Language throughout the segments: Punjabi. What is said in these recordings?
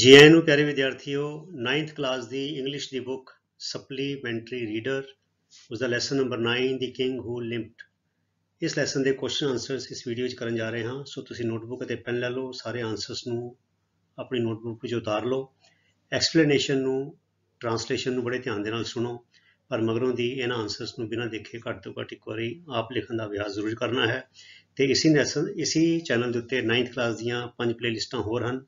ਜੀ ਆਇਆਂ ਨੂੰ ਪਿਆਰੇ ਵਿਦਿਆਰਥੀਓ 9th ਕਲਾਸ ਦੀ ਇੰਗਲਿਸ਼ ਦੀ ਬੁੱਕ ਸਪਲੀਮੈਂਟਰੀ ਰੀਡਰ ਉਸ ਦਾ lesson number 9 the king who limped ਇਸ ਲੈਸਨ ਦੇ ਕੁਐਸਚਨ ਆਨਸਰਸ ਇਸ ਵੀਡੀਓ ਵਿੱਚ ਕਰਨ ਜਾ ਰਹੇ ਹਾਂ ਸੋ ਤੁਸੀਂ ਨੋਟਬੁੱਕ ਅਤੇ ਪੈਨ ਲੈ ਲਓ ਸਾਰੇ ਆਨਸਰਸ ਨੂੰ ਆਪਣੀ ਨੋਟਬੁੱਕ ਵਿੱਚ ਉਤਾਰ ਲਓ ਐਕਸਪਲੇਨੇਸ਼ਨ ਨੂੰ ਟ੍ਰਾਂਸਲੇਸ਼ਨ ਨੂੰ ਬੜੇ ਧਿਆਨ ਦੇ ਨਾਲ ਸੁਣੋ ਪਰ ਮਗਰੋਂ ਦੀ ਇਹਨਾਂ ਆਨਸਰਸ ਨੂੰ ਬਿਨਾਂ ਦੇਖੇ ਘੱਟ ਤੋਂ ਘੱਟ ਇੱਕ ਵਾਰੀ ਆਪ ਲਿਖਣ ਦਾ ਅਭਿਆਸ ਜ਼ਰੂਰ ਕਰਨਾ ਹੈ ਤੇ ਇਸੇ ਲੈਸਨ ਇਸੇ ਚੈਨਲ ਦੇ ਉੱਤੇ 9th ਕਲਾਸ ਦੀਆਂ ਪੰਜ ਪਲੇਲਿਸਟਾਂ ਹੋਰ ਹਨ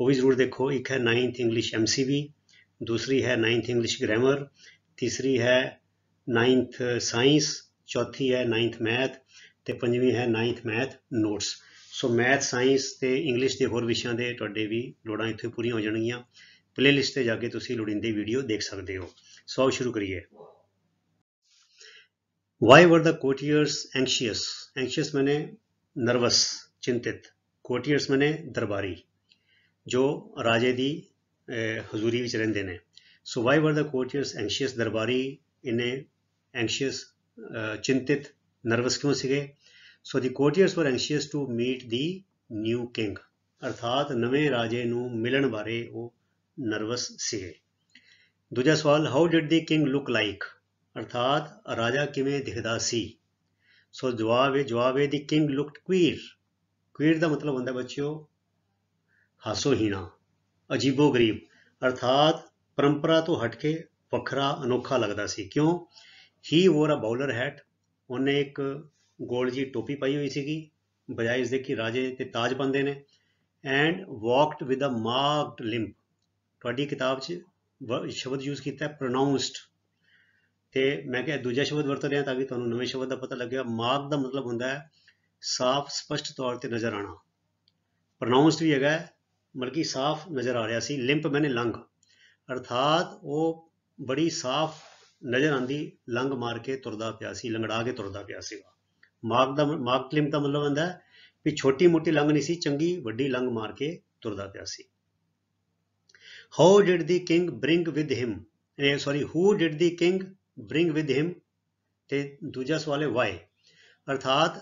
वो भी ज़रूर देखो एक है नाइन्थ इंग्लिश एम दूसरी है नाइन्थ इंग्लिश ग्रामर तीसरी है नाइन्थ साइंस चौथी है नाइन्थ मैथ ਤੇ ਪੰਜਵੀਂ ਹੈ ninth math notes so math science ਤੇ ਇੰਗਲਿਸ਼ ਦੇ ਹੋਰ ਵਿਸ਼ਿਆਂ ਦੇ ਤੁਹਾਡੇ ਵੀ ਲੋੜਾਂ ਇੱਥੇ ਪੂਰੀਆਂ ਹੋ ਜਾਣਗੀਆਂ ਪਲੇਲਿਸਟ ਤੇ ਜਾ ਕੇ ਤੁਸੀਂ ਲੋੜੀਂਦੇ ਵੀਡੀਓ ਦੇਖ ਸਕਦੇ ਹੋ ਸੋ ਸ਼ੁਰੂ ਕਰੀਏ ਵਾਈ ਵਰ ਦ ਕੋਟੀਅਰਸ ਐਂਸ਼ੀਅਸ ਐਂਸ਼ੀਅਸ ਮੈਨੇ ਨਰਵਸ ਚਿੰतित कोटियर्स मैंने दरबारी ਜੋ ਰਾਜੇ ਦੀ ਹਜ਼ੂਰੀ ਵਿੱਚ ਰਹਿੰਦੇ ਨੇ ਸੋ ਵਾਈ ਵਰ ਦਾ ਕੋਰਟੀਅਰਸ ਐਂਸ਼ੀਅਸ ਦਰਬਾਰੀ ਇਨੇ ਐਂਸ਼ੀਅਸ ਚਿੰਤਿਤ ਨਰਵਸ ਕਿਉਂ ਸੀਗੇ ਸੋ the courtiers were anxious to meet the new king ਅਰਥਾਤ ਨਵੇਂ ਰਾਜੇ ਨੂੰ ਮਿਲਣ ਬਾਰੇ ਉਹ ਨਰਵਸ ਸੀਗੇ ਦੂਜਾ ਸਵਾਲ how did the king look like ਅਰਥਾਤ ਰਾਜਾ ਕਿਵੇਂ ਦਿਖਦਾ ਸੀ ਸੋ ਜਵਾਬ ਹੈ ਜਵਾਬ ਹੈ ਦੀ ਕਿੰਗ ਲੁਕਡ ਕੁਇਰ ਕੁਇਰ ਦਾ ਮਤਲਬ ਹੁੰਦਾ ਬੱਚਿਓ ਹਾਸੋਹੀਣਾ ਅਜੀਬੋ ਗਰੀਬ ਅਰਥਾਤ ਪਰੰਪਰਾ ਤੋਂ ਹਟ ਕੇ ਵੱਖਰਾ ਅਨੋਖਾ ਲੱਗਦਾ ਸੀ ਕਿਉਂ he wore a bowler hat ਉਹਨੇ ਇੱਕ ਗੋਲ ਜੀ ਟੋਪੀ ਪਾਈ ਹੋਈ ਸੀਗੀ ਬਜਾਏ ਇਸ ਦੇ ਕਿ ਰਾਜੇ ਤੇ ਤਾਜ ਪਾਉਂਦੇ ਨੇ and walked with a marked limp ਤੁਹਾਡੀ ਕਿਤਾਬ 'ਚ ਸ਼ਬਦ ਯੂਜ਼ ਕੀਤਾ ਹੈ ਪ੍ਰੋਨਾਉਂਸਡ ਤੇ ਮੈਂ ਕਿਹਾ ਦੂਜਾ ਸ਼ਬਦ ਵਰਤ ਰਿਹਾ ਤਾਂ ਕਿ ਤੁਹਾਨੂੰ ਨਵੇਂ ਸ਼ਬਦ ਦਾ ਪਤਾ ਲੱਗੇ ਮਾਰਕ ਦਾ ਮਤਲਬ ਹੁੰਦਾ ਹੈ ਸਾਫ਼ ਸਪਸ਼ਟ ਤੌਰ ਤੇ ਨਜ਼ਰ ਆਣਾ ਪ੍ਰੋਨਾਉਂਸਡ ਵੀ ਹੈਗਾ ਮਲਕੀ ਸਾਫ਼ ਨਜ਼ਰ ਆ ਰਿਹਾ ਸੀ ਲਿੰਪ ਮੈਨੇ ਲੰਗ ਅਰਥਾਤ ਉਹ ਬੜੀ ਸਾਫ਼ ਨਜ਼ਰ ਆਂਦੀ ਲੰਗ ਮਾਰ ਕੇ ਤੁਰਦਾ ਪਿਆ ਸੀ ਲੰਗੜਾ ਕੇ ਤੁਰਦਾ ਪਿਆ ਸੀ ਮਾਰਕ ਦਾ ਮਾਰਕ ਲਿੰਪ ਦਾ ਮਤਲਬ ਹੁੰਦਾ ਹੈ ਵੀ ਛੋਟੀ ਮੋਟੀ ਲੰਗ ਨਹੀਂ ਸੀ ਚੰਗੀ ਵੱਡੀ ਲੰਗ ਮਾਰ ਕੇ ਤੁਰਦਾ ਪਿਆ ਸੀ how did the king bring with him ਇਹ sorry who did the king bring with him ਤੇ ਦੂਜਾ ਸਵਾਲ ਹੈ ਵਾਈ ਅਰਥਾਤ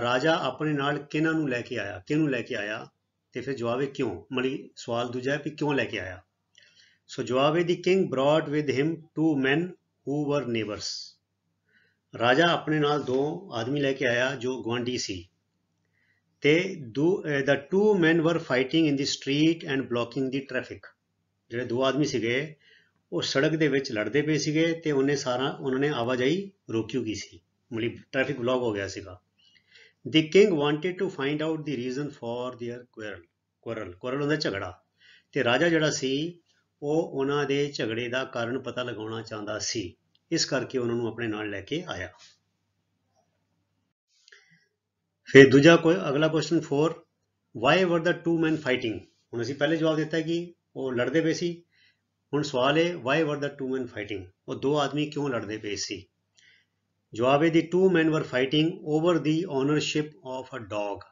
ਰਾਜਾ ਆਪਣੇ ਨਾਲ ਕਿਹਨਾਂ ਨੂੰ ਲੈ ਕੇ ਆਇਆ ਕਿਹਨੂੰ ਲੈ ਕੇ ਆਇਆ ਤੇ ਫਿਰ ਜਵਾਬ ਹੈ ਕਿਉਂ ਮਲੀ ਸਵਾਲ ਦੂਜਾ ਹੈ ਕਿ ਕਿਉਂ ਲੈ ਕੇ ਆਇਆ ਸੋ ਜਵਾਬ ਹੈ the king brought with him two men who were neighbors ਰਾਜਾ ਆਪਣੇ ਨਾਲ ਦੋ ਆਦਮੀ ਲੈ ਕੇ ਆਇਆ ਜੋ ਗਵਾਂਡੀ ਸੀ ਤੇ the two men were fighting in the street and blocking the traffic ਜਿਹੜੇ ਦੋ ਆਦਮੀ ਸੀਗੇ ਉਹ ਸੜਕ ਦੇ ਵਿੱਚ ਲੜਦੇ ਪਏ ਸੀਗੇ ਤੇ ਉਹਨੇ ਸਾਰਾ ਉਹਨਾਂ ਨੇ ਆਵਾਜਾਈ ਰੋਕੀ ਹੋਈ ਸੀ ਮਲੀ ਟ੍ਰੈਫਿਕ ਬਲੌਕ ਹੋ ਗਿਆ ਸੀਗਾ The king wanted to find out the reason for their quarrel. quarrel quarrel ਹੁੰਦਾ ਝਗੜਾ ਤੇ ਰਾਜਾ ਜਿਹੜਾ ਸੀ ਉਹ ਉਹਨਾਂ ਦੇ ਝਗੜੇ ਦਾ ਕਾਰਨ ਪਤਾ ਲਗਾਉਣਾ ਚਾਹੁੰਦਾ ਸੀ ਇਸ ਕਰਕੇ ਉਹਨਾਂ ਨੂੰ ਆਪਣੇ ਨਾਲ ਲੈ ਕੇ ਆਇਆ ਫਿਰ ਦੂਜਾ ਕੋਈ ਅਗਲਾ ਕੁਐਸਚਨ 4 ਵਾਈ ਵਰ ਦਾ ਟੂ ਮੈਨ ਫਾਈਟਿੰਗ ਹੁਣ ਅਸੀਂ ਪਹਿਲੇ ਜਵਾਬ ਦਿੱਤਾ ਕਿ ਉਹ ਲੜਦੇ ਪਏ ਸੀ ਹੁਣ ਸਵਾਲ ਹੈ ਵਾਈ ਵਰ ਦਾ ਟੂ ਮੈਨ ਫਾਈਟਿੰਗ ਉਹ ਦੋ ਆਦਮੀ ਕਿਉਂ ਲੜਦੇ ਪਏ ਸੀ ਜਵਾਬੇ the two men were fighting over the ownership of a dog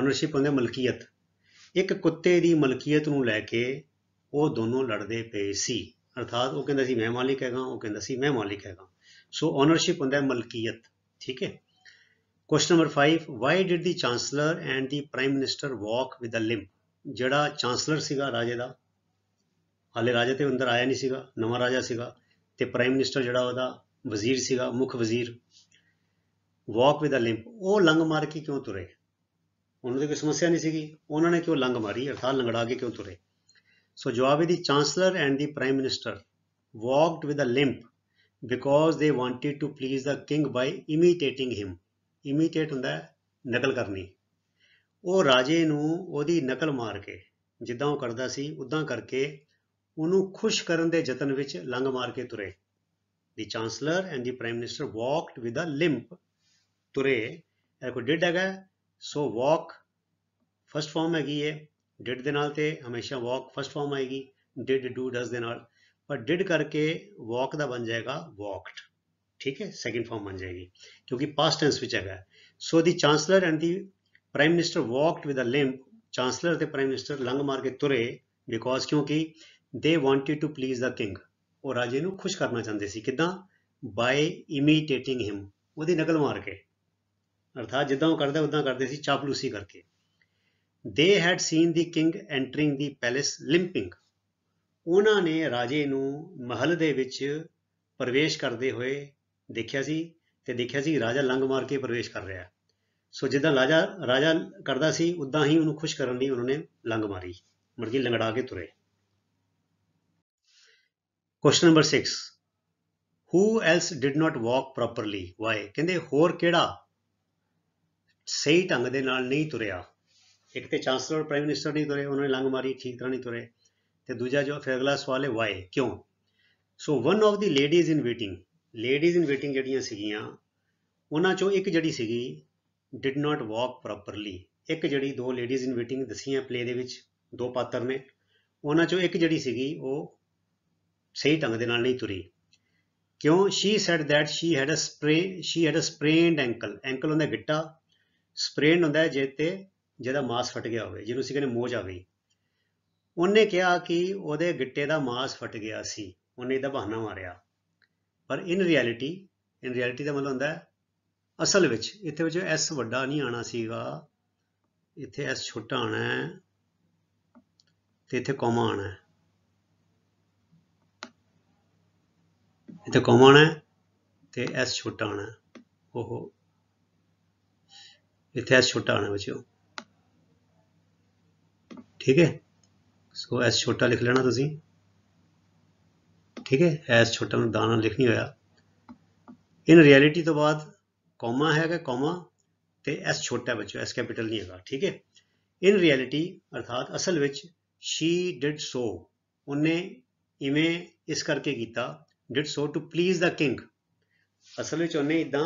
ownership ਹੁੰਦੇ ਮਲਕੀਅਤ ਇੱਕ ਕੁੱਤੇ ਦੀ ਮਲਕੀਅਤ ਨੂੰ ਲੈ ਕੇ ਉਹ ਦੋਨੋਂ ਲੜਦੇ ਪਏ ਸੀ ਅਰਥਾਤ ਉਹ ਕਹਿੰਦਾ ਸੀ ਮੈਂ ਮਾਲਿਕ ਹੈਗਾ ਉਹ ਕਹਿੰਦਾ ਸੀ ਮੈਂ ਮਾਲਿਕ ਹੈਗਾ ਸੋ ਓਨਰਸ਼ਿਪ ਹੁੰਦਾ ਹੈ ਮਲਕੀਅਤ ਠੀਕ ਹੈ question number 5 why did the chancellor and the prime minister walk with a limp ਜਿਹੜਾ ਚਾਂਸਲਰ ਸੀਗਾ ਰਾਜੇ ਦਾ ਹਾਲੇ ਰਾਜੇ ਤੇ ਅੰਦਰ ਆਇਆ ਨਹੀਂ ਸੀਗਾ ਨਵਾਂ ਰਾਜਾ ਸੀਗਾ ਤੇ ਪ੍ਰਾਈਮ ਮਿਨਿਸਟਰ ਜਿਹੜਾ ਉਹਦਾ ਵਜ਼ੀਰ ਸੀਗਾ ਮੁੱਖ ਵਜ਼ੀਰ ਵਾਕ ਵਿਦ ਅ ਲਿੰਪ ਉਹ ਲੰਗ ਮਾਰ ਕੇ ਕਿਉਂ ਤੁਰੇ ਉਹਨਾਂ ਦੀ ਕੋਈ ਸਮੱਸਿਆ ਨਹੀਂ ਸੀਗੀ ਉਹਨਾਂ ਨੇ ਕਿਉਂ ਲੰਗ ਮਾਰੀ ਅਰਥਾਤ ਲੰਗੜਾ ਕੇ ਕਿਉਂ ਤੁਰੇ ਸੋ ਜਵਾਬ ਹੈ the chancellor and the prime minister walked with a limp because they wanted to please the king by imitating him imitate ਹੁੰਦਾ ਨਕਲ ਕਰਨੀ ਉਹ ਰਾਜੇ ਨੂੰ ਉਹਦੀ ਨਕਲ ਮਾਰ ਕੇ ਜਿੱਦਾਂ ਉਹ ਕਰਦਾ ਸੀ ਉਦਾਂ ਕਰਕੇ ਉਹਨੂੰ ਖੁਸ਼ ਕਰਨ ਦੇ ਯਤਨ ਵਿੱਚ ਲੰਗ ਮਾਰ ਕੇ ਤੁਰੇ The Chancellor and the Prime Minister walked with a limp. तुरे को डिड ਹੈਗਾ ਸੋ ਵਾਕ ਫਸਟ ਫਾਰਮ ਹੈਗੀ ਹੈ ਡਿਡ ਦੇ ਨਾਲ ਤੇ ਹਮੇਸ਼ਾ ਵਾਕ ਫਸਟ ਫਾਰਮ ਆਏਗੀ ਡਿਡ ਡੂ ਡਸ ਦੇ ਨਾਲ पर डिड करके वॉक का बन जाएगा वॉकड ठीक है सेकंड फॉर्म बन जाएगी क्योंकि पास्ट टेंस विच है so the chancellor and the prime minister walked with a limp chancellor ते प्राइम मिनिस्टर लंग मार के तुरे बिकॉज क्योंकि they wanted to please the king ਉਹ ਰਾਜੇ ਨੂੰ ਖੁਸ਼ ਕਰਨਾ ਚਾਹੁੰਦੇ ਸੀ ਕਿਦਾਂ ਬਾਏ ਇਮੀਟੇਟਿੰਗ ਹਿਮ ਉਹਦੀ ਨਕਲ ਮਾਰ ਕੇ ਅਰਥਾਤ ਜਿੱਦਾਂ ਉਹ ਕਰਦਾ ਉਦਾਂ ਕਰਦੇ ਸੀ ਚਾਪਲੂਸੀ ਕਰਕੇ they had seen the king entering the palace limping ਉਹਨਾਂ ਨੇ ਰਾਜੇ ਨੂੰ ਮਹਿਲ ਦੇ ਵਿੱਚ ਪ੍ਰਵੇਸ਼ ਕਰਦੇ ਹੋਏ ਦੇਖਿਆ ਸੀ ਤੇ ਦੇਖਿਆ ਸੀ ਰਾਜਾ ਲੰਗ ਮਾਰ ਕੇ ਪ੍ਰਵੇਸ਼ ਕਰ ਰਿਹਾ ਸੋ ਜਿੱਦਾਂ ਰਾਜਾ ਰਾਜਾ ਕਰਦਾ ਸੀ ਉਦਾਂ ਹੀ ਉਹਨੂੰ ਖੁਸ਼ ਕਰਨ ਲਈ ਉਹਨਾਂ ਨੇ ਲੰਗ ਮਾਰੀ ਮੁਰਗੀ ਲੰਗੜਾ ਕੇ ਤੁਰੇ question number 6 who else did not walk properly why ਕਹਿੰਦੇ ਹੋਰ ਕਿਹੜਾ ਸਹੀ ਢੰਗ ਦੇ ਨਾਲ ਨਹੀਂ ਤੁਰਿਆ ਇੱਕ ਤੇ ਚਾਂਸਲਰ ਪ੍ਰਾਈਮ ਮਿਨਿਸਟਰ ਨਹੀਂ ਤੁਰੇ ਉਹਨਾਂ ਨੇ ਲੰਗ ਮਾਰੀ ਠੀਕ ਤਰ੍ਹਾਂ ਨਹੀਂ ਤੁਰੇ ਤੇ ਦੂਜਾ ਜੋ ਫਿਰ ਅਗਲਾ ਸਵਾਲ ਹੈ ਵਾਈ ਕਿਉਂ so one of the ladies in waiting ladies in waiting ਜਿਹੜੀਆਂ ਸੀਗੀਆਂ ਉਹਨਾਂ ਚੋਂ ਇੱਕ ਜਿਹੜੀ ਸੀਗੀ ਡਿਡ ਨਾਟ ਵਾਕ ਪ੍ਰੋਪਰਲੀ ਇੱਕ ਜਿਹੜੀ ਦੋ ਲੇਡੀਜ਼ ਇਨ ਵੇਟਿੰਗ ਦਸੀਆਂ ਪਲੇ ਦੇ ਵਿੱਚ ਦੋ ਪਾਤਰ ਨੇ ਉਹਨਾਂ ਚੋਂ ਇੱਕ ਜਿਹੜੀ ਸੀਗੀ ਉਹ ਸਹੀ ਢੰਗ ਦੇ ਨਾਲ ਨਹੀਂ ਤੁਰੀ ਕਿਉਂ she said that she had a spray she had a sprained ankle ankle ਹੁੰਦਾ ਗਿੱਟਾ ਸਪਰੇਨ ਹੁੰਦਾ ਜੇ ਤੇ ਜਿਹਦਾ ਮਾਸ ਫਟ ਗਿਆ ਹੋਵੇ ਜਿਹਨੂੰ ਅਸੀਂ ਕਹਿੰਦੇ ਮੋਜ ਆ ਗਈ ਉਹਨੇ ਕਿਹਾ ਕਿ ਉਹਦੇ ਗਿੱਟੇ ਦਾ ਮਾਸ ਫਟ ਗਿਆ ਸੀ ਉਹਨੇ ਇਹਦਾ ਬਹਾਨਾ ਮਾਰਿਆ ਪਰ ਇਨ ਰਿਐਲਿਟੀ ਇਨ ਰਿਐਲਿਟੀ ਦਾ ਮਤਲਬ ਹੁੰਦਾ ਹੈ ਅਸਲ ਵਿੱਚ ਇੱਥੇ ਵਿੱਚ ਐਸ ਵੱਡਾ ਨਹੀਂ ਆਣਾ ਸੀਗਾ ਇੱਥੇ ਐਸ ਛੋਟਾ ਆਣਾ ਹੈ ਤੇ ਇੱਥੇ ਕੋਮਾ ਆਣਾ ਹੈ ਇੱਥੇ ਕੋਮਾ ਆਣਾ ਤੇ ਐਸ ਛੋਟਾ ਆਣਾ ਉਹ ਇੱਥੇ ਐਸ ਛੋਟਾ ਆਣਾ ਬੱਚਿਓ ਠੀਕ ਹੈ ਸੋ ਐਸ ਛੋਟਾ ਲਿਖ ਲੈਣਾ ਤੁਸੀਂ ਠੀਕ ਹੈ ਐਸ ਛੋਟਾ ਨੂੰ ਦਾਣਾ ਲਿਖਣੀ ਹੋਇਆ ਇਨ ਰਿਐਲਿਟੀ ਤੋਂ ਬਾਅਦ ਕੋਮਾ ਹੈਗਾ ਕੋਮਾ ਤੇ ਐਸ ਛੋਟਾ ਬੱਚਿਓ ਐਸ ਕੈਪੀਟਲ ਨਹੀਂ ਹੈਗਾ ਠੀਕ ਹੈ ਇਨ ਰਿਐਲਿਟੀ ਅਰਥਾਤ ਅਸਲ ਵਿੱਚ ਸ਼ੀ ਡਿਡ ਸੋ ਉਹਨੇ ਇਵੇਂ ਇਸ ਕਰਕੇ ਕੀਤਾ did so to please the king ਅਸਲ ਵਿੱਚ ਉਹਨੇ ਇਦਾਂ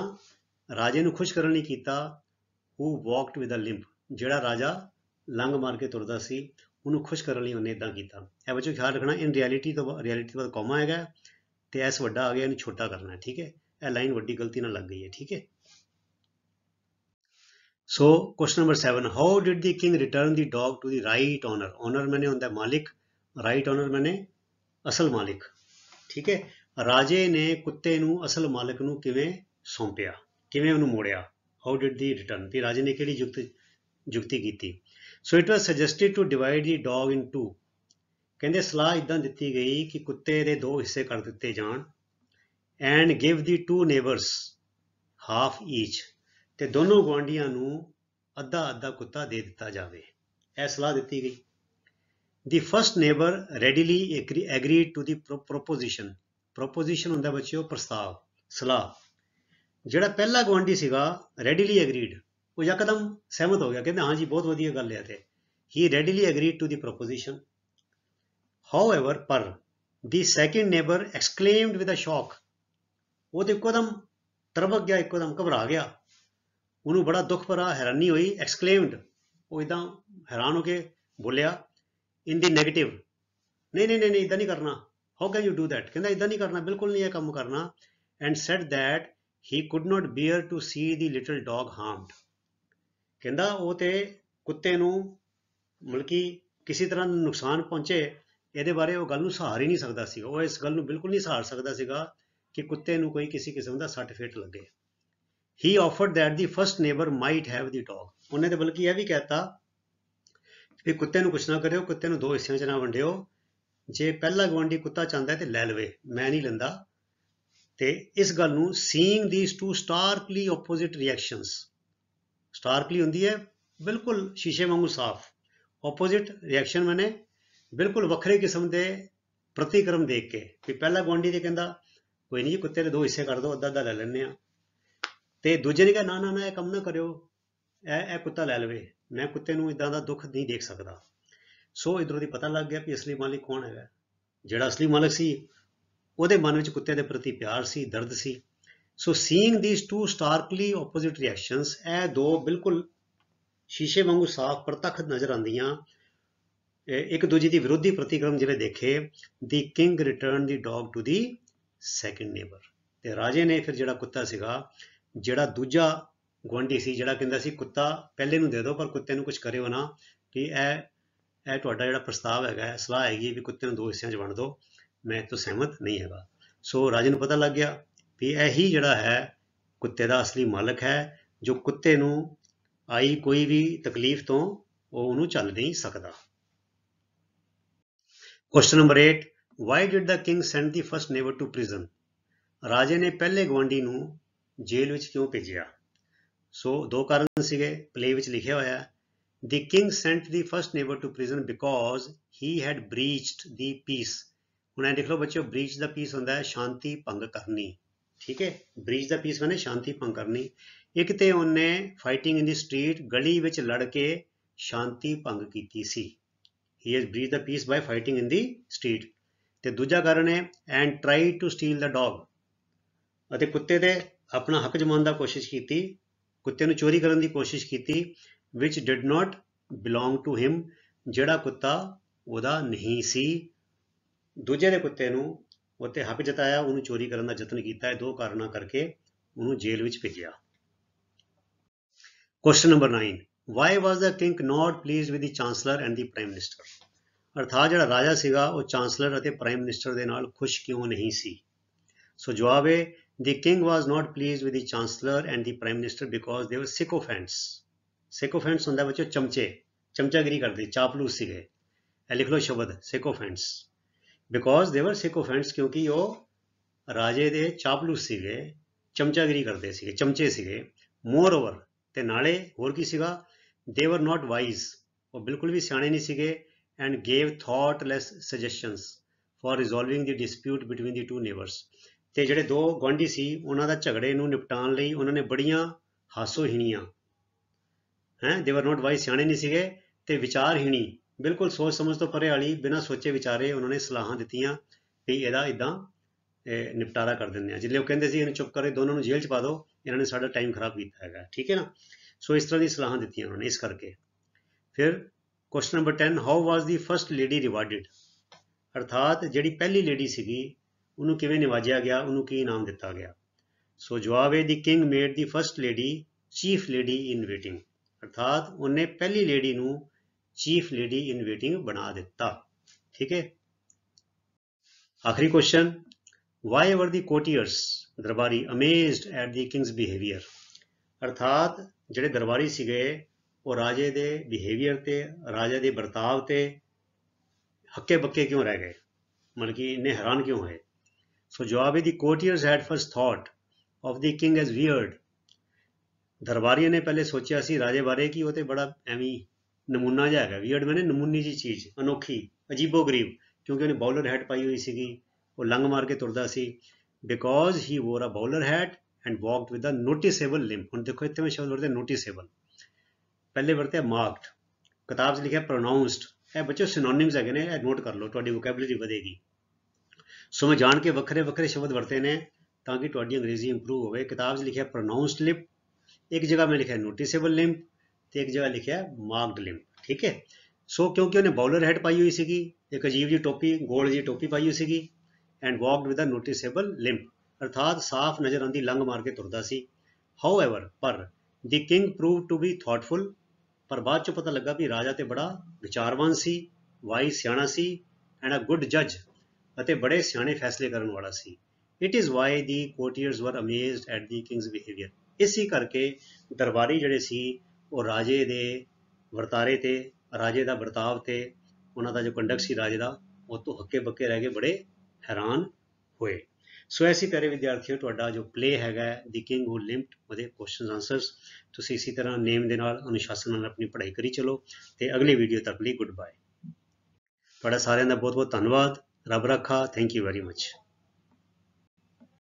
ਰਾਜੇ ਨੂੰ ਖੁਸ਼ ਕਰਨ ਲਈ ਕੀਤਾ ਹੂ ਵਾਕਡ ਵਿਦ ਅ ਲਿੰਪ ਜਿਹੜਾ ਰਾਜਾ ਲੰਗ ਮਾਰ ਕੇ ਤੁਰਦਾ ਸੀ ਉਹਨੂੰ ਖੁਸ਼ ਕਰਨ ਲਈ ਉਹਨੇ ਇਦਾਂ ਕੀਤਾ ਇਹ ਬੱਚੋ ਖਿਆਲ ਰੱਖਣਾ ਇਨ ਰਿਐਲਿਟੀ ਤੋਂ ਰਿਐਲਿਟੀ ਤੋਂ ਕੋਮਾ ਆਏਗਾ ਤੇ ਐਸ ਵੱਡਾ ਆ ਗਿਆ ਇਹਨੂੰ ਛੋਟਾ ਕਰਨਾ ਹੈ ਠੀਕ ਹੈ ਇਹ ਲਾਈਨ ਵੱਡੀ ਗਲਤੀ ਨਾਲ ਲੱਗ ਗਈ ਹੈ ਠੀਕ ਹੈ so question number 7 how did the king return the dog to the right owner owner ਮੈਨੇ ਹੁੰਦਾ ਮਾਲਿਕ ਰਾਈਟ ਓਨਰ ਮੈਨੇ ਅਸਲ ਮਾਲਿਕ ਠੀਕ ਹੈ ਰਾਜੇ ਨੇ ਕੁੱਤੇ ਨੂੰ ਅਸਲ ਮਾਲਕ ਨੂੰ ਕਿਵੇਂ ਸੌਂਪਿਆ ਕਿਵੇਂ ਉਹਨੂੰ ਮੋੜਿਆ ਹਾਊ ਡਿਡ ਦੀ ਰਿਟਰਨ ਤੇ ਰਾਜੇ ਨੇ ਕਿਹੜੀ ਯੁਕਤ ਯੁਕਤੀ ਕੀਤੀ so it was suggested to divide the dog in two ਕਹਿੰਦੇ ਸਲਾਹ ਇਦਾਂ ਦਿੱਤੀ ਗਈ ਕਿ ਕੁੱਤੇ ਦੇ ਦੋ ਹਿੱਸੇ ਕਰ ਦਿੱਤੇ ਜਾਣ and give the two neighbours half each ਤੇ ਦੋਨੋਂ ਗਵਾਂਡੀਆਂ ਨੂੰ ਅੱਧਾ ਅੱਧਾ ਕੁੱਤਾ ਦੇ ਦਿੱਤਾ ਜਾਵੇ ਐ ਸਲਾਹ ਦਿੱਤੀ ਗਈ the first neighbour readily agreed to the proposition proposition ਹੁੰਦਾ ਬੱਚਿਓ ਪ੍ਰਸਤਾਵ ਸਲਾਹ ਜਿਹੜਾ ਪਹਿਲਾ ਗਵਾਂਡੀ ਸੀਗਾ ਰੈਡੀਲੀ ਐਗਰੀਡ ਉਹ ਯਕਦਮ ਸਹਿਮਤ ਹੋ ਗਿਆ ਕਹਿੰਦਾ ਹਾਂ ਜੀ ਬਹੁਤ ਵਧੀਆ ਗੱਲ ਹੈ ਤੇ he readily agreed to the proposition however ਪਰ the second neighbour exclaimed with a shock ਉਹ ਤੇ ਇੱਕਦਮ ਤਰਬਕ ਗਿਆ ਇੱਕਦਮ ਘਬਰਾ ਗਿਆ ਉਹਨੂੰ ਬੜਾ ਦੁੱਖ ਭਰਾ ਹੈਰਾਨੀ ਹੋਈ ਐਕਸਕਲੇਮਡ ਉਹ ਇਦਾਂ ਹੈਰਾਨ ਹੋ ਕੇ ਬੋਲਿਆ ਇਨ ਦੀ 네ਗੇਟਿਵ ਨਹੀਂ ਨਹੀਂ ਨਹੀਂ ਇਦਾਂ ਨਹੀਂ ਕਰਨਾ how can you do that ਕਹਿੰਦਾ ਇਦਾਂ ਨਹੀਂ ਕਰਨਾ ਬਿਲਕੁਲ ਨਹੀਂ ਇਹ ਕੰਮ ਕਰਨਾ and said that he could not bear to see the little dog harmed ਕਹਿੰਦਾ ਉਹ ਤੇ ਕੁੱਤੇ ਨੂੰ ਮਲਕੀ ਕਿਸੇ ਤਰ੍ਹਾਂ ਦਾ ਨੁਕਸਾਨ ਪਹੁੰਚੇ ਇਹਦੇ ਬਾਰੇ ਉਹ ਗੱਲ ਨੂੰ ਸਹਾਰ ਹੀ ਨਹੀਂ ਸਕਦਾ ਸੀ ਉਹ ਇਸ ਗੱਲ ਨੂੰ ਬਿਲਕੁਲ ਨਹੀਂ ਸਹਾਰ ਸਕਦਾ ਸੀਗਾ ਕਿ ਕੁੱਤੇ ਨੂੰ ਕੋਈ ਕਿਸੇ ਕਿਸਮ ਦਾ ਸੱਟ ਫੇਟ ਲੱਗੇ he offered that the first neighbour might have the dog ਉਹਨੇ ਤੇ ਬਲਕਿ ਇਹ ਵੀ ਕਹਿਤਾ ਕਿ ਕੁੱਤੇ ਨੂੰ ਕੁਛ ਨਾ ਕਰਿਓ ਕੁੱਤੇ ਨੂੰ ਦੋ ਹਿੱਸਿਆਂ 'ਚ ਨਾ ਵੰਡਿਓ ਜੇ ਪਹਿਲਾ ਗਵਾਂਡੀ ਕੁੱਤਾ ਚਾਹੁੰਦਾ ਤੇ ਲੈ ਲਵੇ ਮੈਂ ਨਹੀਂ ਲੈਂਦਾ ਤੇ ਇਸ ਗੱਲ ਨੂੰ seeing these two starkly opposite reactions starkly ਹੁੰਦੀ ਹੈ ਬਿਲਕੁਲ ਸ਼ੀਸ਼ੇ ਵਾਂਗੂ ਸਾਫ਼ ਆਪੋਜ਼ਿਟ ਰਿਐਕਸ਼ਨ ਮੈਨੇ ਬਿਲਕੁਲ ਵੱਖਰੇ ਕਿਸਮ ਦੇ ਪ੍ਰਤੀਕਰਮ ਦੇਖ ਕੇ ਕਿ ਪਹਿਲਾ ਗਵਾਂਡੀ ਤੇ ਕਹਿੰਦਾ ਕੋਈ ਨਹੀਂ ਕੁੱਤੇ ਦੇ ਦੋ ਹਿੱਸੇ ਕਰ ਦੋ ਅੱਧਾ ਅੱਧਾ ਲੈ ਲੈਣੇ ਆ ਤੇ ਦੂਜੇ ਨੇ ਕਿਹਾ ਨਾ ਨਾ ਨਾ ਇਹ ਕੰਮ ਨਾ ਕਰਿਓ ਇਹ ਇਹ ਕੁੱਤਾ ਲੈ ਲਵੇ ਮੈਂ ਕੁੱਤੇ ਨੂੰ ਇਦਾਂ ਦਾ ਦੁੱਖ ਨਹੀਂ ਦੇਖ ਸਕਦਾ ਸੋ ਇਧਰੋਂ ਦੀ ਪਤਾ ਲੱਗ ਗਿਆ ਕਿ ਅਸਲੀ ਮਾਲਕ ਕੌਣ ਹੈਗਾ ਜਿਹੜਾ ਅਸਲੀ ਮਾਲਕ ਸੀ ਉਹਦੇ ਮਨ ਵਿੱਚ ਕੁੱਤੇ ਦੇ ਪ੍ਰਤੀ ਪਿਆਰ ਸੀ ਦਰਦ ਸੀ so seeing these two starkly opposite reactions ਇਹ ਦੋ ਬਿਲਕੁਲ ਸ਼ੀਸ਼ੇ ਵਾਂਗੂ ਸਾਫ਼ ਪ੍ਰਤੱਖ ਨਜ਼ਰ ਆਉਂਦੀਆਂ ਇੱਕ ਦੂਜੀ ਦੀ ਵਿਰੋਧੀ ਪ੍ਰਤੀਕਰਮ ਜਿਵੇਂ ਦੇਖੇ the king return the dog to the second neighbour ਤੇ ਰਾਜੇ ਨੇ ਫਿਰ ਜਿਹੜਾ ਕੁੱਤਾ ਸੀਗਾ ਜਿਹੜਾ ਦੂਜਾ ਗਵੰਡੀ ਸੀ ਜਿਹੜਾ ਕਹਿੰਦਾ ਸੀ ਕੁੱਤਾ ਪਹਿਲੇ ਨੂੰ ਦੇ ਦਿਓ ਪਰ ਕੁੱਤੇ ਨੂੰ ਕੁਝ ਕਰਿਓ ਨਾ ਕਿ ਇਹ ਇਹ ਤੁਹਾਡਾ ਜਿਹੜਾ ਪ੍ਰਸਤਾਵ ਹੈਗਾ ਸਲਾਹ ਹੈਗੀ ਵੀ ਕੁੱਤੇ ਨੂੰ ਦੋ ਹਿੱਸਿਆਂ 'ਚ ਵੰਡ ਦਿਓ ਮੈਂ ਤੋਂ ਸਹਿਮਤ ਨਹੀਂ ਹੈਗਾ ਸੋ ਰਾਜਨ ਨੂੰ ਪਤਾ ਲੱਗ ਗਿਆ ਵੀ ਇਹੀ ਜਿਹੜਾ ਹੈ ਕੁੱਤੇ ਦਾ ਅਸਲੀ ਮਾਲਕ ਹੈ ਜੋ ਕੁੱਤੇ ਨੂੰ ਆਈ ਕੋਈ ਵੀ ਤਕਲੀਫ ਤੋਂ ਉਹ ਉਹਨੂੰ ਚੱਲ ਨਹੀਂ ਸਕਦਾ question number 8 why did the king send the first neighbour to prison ਰਾਜੇ ਨੇ ਪਹਿਲੇ ਗਵਾਂਡੀ ਨੂੰ ਜੇਲ੍ਹ ਵਿੱਚ ਕਿਉਂ ਭੇਜਿਆ ਸੋ ਦੋ ਕਾਰਨ ਸੀਗੇ ਪਲੇ ਵਿੱਚ ਲਿਖਿਆ ਹੋਇਆ ਹੈ The king sent the first neighbor to prison because he had breached the peace. ਹੁਣ ਇਹ ਦੇਖ ਲਓ ਬੱਚਿਓ breach the peace ਹੁੰਦਾ hai shanti bhang karni theek hai breach the peace mane shanti bhang karni ik te ਉਹਨੇ fighting in the street gali vich ladke shanti bhang kiti si he has breached the peace by fighting in the street te dooja karan hai and try to steal the dog ate kutte de apna hak ਜਮਾਉਣ da koshish kiti ਕੁੱਤੇ ਨੂੰ ਚੋਰੀ ਕਰਨ ਦੀ ਕੋਸ਼ਿਸ਼ ਕੀਤੀ which did not belong to him ਜਿਹੜਾ ਕੁੱਤਾ ਉਹਦਾ ਨਹੀਂ ਸੀ ਦੂਜੇ ਦੇ ਕੁੱਤੇ ਨੂੰ ਉੱਤੇ ਹੱਕ ਜਤਾਇਆ ਉਹਨੂੰ ਚੋਰੀ ਕਰਨ ਦਾ ਯਤਨ ਕੀਤਾ ਇਹ ਦੋ ਕਾਰਨਾਂ ਕਰਕੇ ਉਹਨੂੰ ਜੇਲ੍ਹ ਵਿੱਚ ਭੇਜਿਆ question number 9 why was the king not pleased with the chancellor and the prime minister ਅਰਥਾ ਜਿਹੜਾ ਰਾਜਾ ਸੀਗਾ ਉਹ ਚਾਂਸਲਰ ਅਤੇ ਪ੍ਰਾਈਮ ਮਿਨਿਸਟਰ ਦੇ ਨਾਲ ਖੁਸ਼ ਕਿਉਂ ਨਹੀਂ ਸੀ ਸੋ ਜਵਾਬ ਹੈ the king was not pleased with the chancellor and the prime minister because they were ਸਿਕੋਫੈਂਟਸ ਸੇਕੋਫੈਂਟਸ ਹੁੰਦਾ ਬੱਚੋ ਚਮਚੇ ਚਮਚਾਗਰੀ ਕਰਦੇ ਚਾਪਲੂਸ ਸੀਗੇ ਇਹ ਲਿਖ ਲਓ ਸ਼ਬਦ ਸੇਕੋਫੈਂਟਸ ਬਿਕੋਜ਼ ਦੇ ਵਰ ਸੇਕੋਫੈਂਟਸ ਕਿਉਂਕਿ ਉਹ ਰਾਜੇ ਦੇ ਚਾਪਲੂਸ ਸੀਗੇ ਚਮਚਾਗਰੀ ਕਰਦੇ ਸੀਗੇ ਚਮਚੇ ਸੀਗੇ ਮੋਰ ਓਵਰ ਤੇ ਨਾਲੇ ਹੋਰ ਕੀ ਸੀਗਾ ਦੇ ਵਰ ਨਾਟ ਵਾਈਜ਼ ਉਹ ਬਿਲਕੁਲ ਵੀ ਸਿਆਣੇ ਨਹੀਂ ਸੀਗੇ and gave thoughtless suggestions for resolving the dispute between the two neighbours ਤੇ ਜਿਹੜੇ ਦੋ ਗਵਾਂਢੀ ਸੀ ਉਹਨਾਂ ਦਾ ਝਗੜੇ ਨੂੰ ਨਿਪਟਾਣ ਲਈ ਉਹਨਾਂ ਨੇ ਬੜੀਆਂ ਹਾਸੋਹੀਣੀਆਂ ਹੈ ਦੇ ਵਰ ਨਾਟ ਵਾਈਸ ਸਿਆਣੇ ਨਹੀਂ ਸੀਗੇ ਤੇ ਵਿਚਾਰਹੀਣੀ ਬਿਲਕੁਲ ਸੋਚ ਸਮਝ ਤੋਂ ਪਰੇ ਵਾਲੀ ਬਿਨਾਂ ਸੋਚੇ ਵਿਚਾਰੇ ਉਹਨਾਂ ਨੇ ਸਲਾਹਾਂ ਦਿੱਤੀਆਂ ਵੀ ਇਹਦਾ ਇਦਾਂ ਨਿਪਟਾਰਾ ਕਰ ਦਿੰਦੇ ਆ ਜਿੱਲੇ ਉਹ ਕਹਿੰਦੇ ਸੀ ਇਹਨੂੰ ਚੁੱਪ ਕਰੇ ਦੋਨਾਂ ਨੂੰ ਜੇਲ੍ਹ ਚ ਪਾ ਦਿਓ ਇਹਨਾਂ ਨੇ ਸਾਡਾ ਟਾਈਮ ਖਰਾਬ ਕੀਤਾ ਹੈਗਾ ਠੀਕ ਹੈ ਨਾ ਸੋ ਇਸ ਤਰ੍ਹਾਂ ਦੀ ਸਲਾਹਾਂ ਦਿੱਤੀਆਂ ਉਹਨਾਂ ਨੇ ਇਸ ਕਰਕੇ ਫਿਰ question number 10 how was the first lady rewarded ਅਰਥਾਤ ਜਿਹੜੀ ਪਹਿਲੀ ਲੇਡੀ ਸੀਗੀ ਉਹਨੂੰ ਕਿਵੇਂ ਨਿਵਾਜਿਆ ਗਿਆ ਉਹਨੂੰ ਕੀ ਇਨਾਮ ਦਿੱਤਾ ਗਿਆ ਸੋ ਜਵਾਬ ਹੈ the king made the first lady chief lady in waiting ਅਰਥਾਤ ਉਹਨੇ ਪਹਿਲੀ ਲੇਡੀ ਨੂੰ ਚੀਫ ਲੇਡੀ ਇਨ ਵੇਟਿੰਗ ਬਣਾ ਦਿੱਤਾ ਠੀਕ ਹੈ ਆਖਰੀ ਕੁਐਸਚਨ ਵਾਈ ਵਰ ਦੀ ਕੋਟੀਅਰਸ ਦਰਬਾਰੀ amazed at the king's behaviour ਅਰਥਾਤ ਜਿਹੜੇ ਦਰਬਾਰੀ ਸੀਗੇ ਉਹ ਰਾਜੇ ਦੇ ਬਿਹੇਵੀਅਰ ਤੇ ਰਾਜੇ ਦੇ ਵਰਤਾਵ ਤੇ ਹੱਕੇ ਬੱਕੇ ਕਿਉਂ ਰਹਿ ਗਏ ਮਨ ਕੀ ਇਨੇ ਹੈਰਾਨ ਕਿਉਂ ਹੋਏ ਸੋ ਜਵਾਬ ਹੈ the courtiers had first thought of the king as weird ਦਰਬਾਰੀਆਂ ਨੇ ਪਹਿਲੇ ਸੋਚਿਆ ਸੀ ਰਾਜੇ ਬਾਰੇ ਕਿ ਉਹ ਤੇ ਬੜਾ ਐਵੇਂ ਨਮੂਨਾ ਜਿਹਾ ਹੈਗਾ ਵੀਰਡ ਮੈਨੇ ਨਮੂਨੀ ਜੀ ਚੀਜ਼ ਅਨੋਖੀ ਅਜੀਬੋ ਗਰੀਬ ਕਿਉਂਕਿ ਉਹਨੇ ਬੌਲਰ ਹੈਟ ਪਾਈ ਹੋਈ ਸੀਗੀ ਉਹ ਲੰਗ ਮਾਰ ਕੇ ਤੁਰਦਾ ਸੀ because he wore a bowler hat and walked with a noticeable limp ਹੁਣ ਦੇਖੋ ਇੱਥੇ ਮੈਂ ਸ਼ਬਦ ਵਰਤੇ ਨੋਟਿਸੇਬਲ ਪਹਿਲੇ ਵਰਤੇ ਮਾਰਕਡ ਕਿਤਾਬ 'ਚ ਲਿਖਿਆ ਪ੍ਰੋਨਾਉਂਸਡ ਇਹ ਬੱਚੋ ਸਿਨੋਨਿਮਸ ਹੈਗੇ ਨੇ ਇਹ ਨੋਟ ਕਰ ਲਓ ਤੁਹਾਡੀ ਵੋਕੈਬਲਰੀ ਵਧੇਗੀ ਸੋ ਮੈਂ ਜਾਣ ਕੇ ਵੱਖਰੇ ਵੱਖਰੇ ਸ਼ਬਦ ਵਰਤੇ ਨੇ ਤਾਂ ਕਿ ਤੁਹਾਡੀ ਅੰਗਰੇਜ਼ੀ ਇੰਪਰੂਵ ਹੋਵੇ ਕਿਤਾਬ 'ਚ ਲਿਖਿਆ ਪ੍ਰੋਨਾਉਂਸਡ ਲਿਪ ਇੱਕ ਜਗ੍ਹਾ ਮੈਂ ਲਿਖਿਆ ਨੋਟਿਸੇਬਲ ਲਿੰਪ ਤੇ ਇੱਕ ਜਗ੍ਹਾ ਲਿਖਿਆ ਮਾਰਕਡ ਲਿੰਪ ਠੀਕ ਹੈ ਸੋ ਕਿਉਂਕਿ ਉਹਨੇ ਬੌਲਰ ਹੈਡ ਪਾਈ ਹੋਈ ਸੀਗੀ ਇੱਕ ਅਜੀਬ ਜੀ ਟੋਪੀ ਗੋਲ ਜੀ ਟੋਪੀ ਪਾਈ ਹੋਈ ਸੀਗੀ and walked with a noticeable limp ਅਰਥਾਤ ਸਾਫ਼ ਨਜ਼ਰ ਆਂਦੀ ਲੰਗ ਮਾਰ ਕੇ ਤੁਰਦਾ ਸੀ ਹਾਊਐਵਰ ਪਰ the king prove to be thoughtful ਪਰ ਬਾਅਦ ਚ ਪਤਾ ਲੱਗਾ ਵੀ ਰਾਜਾ ਤੇ ਬੜਾ ਵਿਚਾਰਵਾਨ ਸੀ ਵਾਈ ਸਿਆਣਾ ਸੀ ਐਂਡ ਅ ਗੁੱਡ ਜੱਜ ਅਤੇ ਬੜੇ ਸਿਆਣੇ ਫੈਸਲੇ ਕਰਨ ਵਾਲਾ ਸੀ it is why the courtiers were amazed at the king's behaviour ਇਸੇ ਕਰਕੇ ਦਰਬਾਰੀ ਜਿਹੜੇ ਸੀ ਉਹ ਰਾਜੇ ਦੇ ਵਰਤਾਰੇ ਤੇ ਰਾਜੇ ਦਾ ਵਰਤਾਵ ਤੇ ਉਹਨਾਂ ਦਾ ਜੋ ਕੰਡਕਟ ਸੀ ਰਾਜੇ ਦਾ ਉਹ ਤੋਂ ਹੱਕੇ ਬੱਕੇ ਰਹਿ ਕੇ ਬੜੇ ਹੈਰਾਨ ਹੋਏ ਸੋ ਐਸੀ ਪਿਆਰੇ ਵਿਦਿਆਰਥੀਓ ਤੁਹਾਡਾ ਜੋ ਪਲੇ ਹੈਗਾ ਦੀ ਕਿੰਗ ਹੂ ਲਿਮਟ ਉਹਦੇ ਕੁਐਸਚਨਸ ਆਨਸਰਸ ਤੁਸੀਂ ਇਸੇ ਤਰ੍ਹਾਂ ਨੇਮ ਦੇ ਨਾਲ ਅਨੁਸ਼ਾਸਨ ਨਾਲ ਆਪਣੀ ਪੜ੍ਹਾਈ ਕਰੀ ਚਲੋ ਤੇ ਅਗਲੀ ਵੀਡੀਓ ਤੱਕ ਲਈ ਗੁੱਡ ਬਾਏ ਤੁਹਾਡਾ ਸਾਰਿਆਂ ਦਾ ਬਹੁਤ ਬਹੁਤ ਧੰਨਵਾਦ ਰੱਬ ਰੱਖਾ ਥੈਂਕ ਯੂ ਵੈਰੀ ਮੱਚ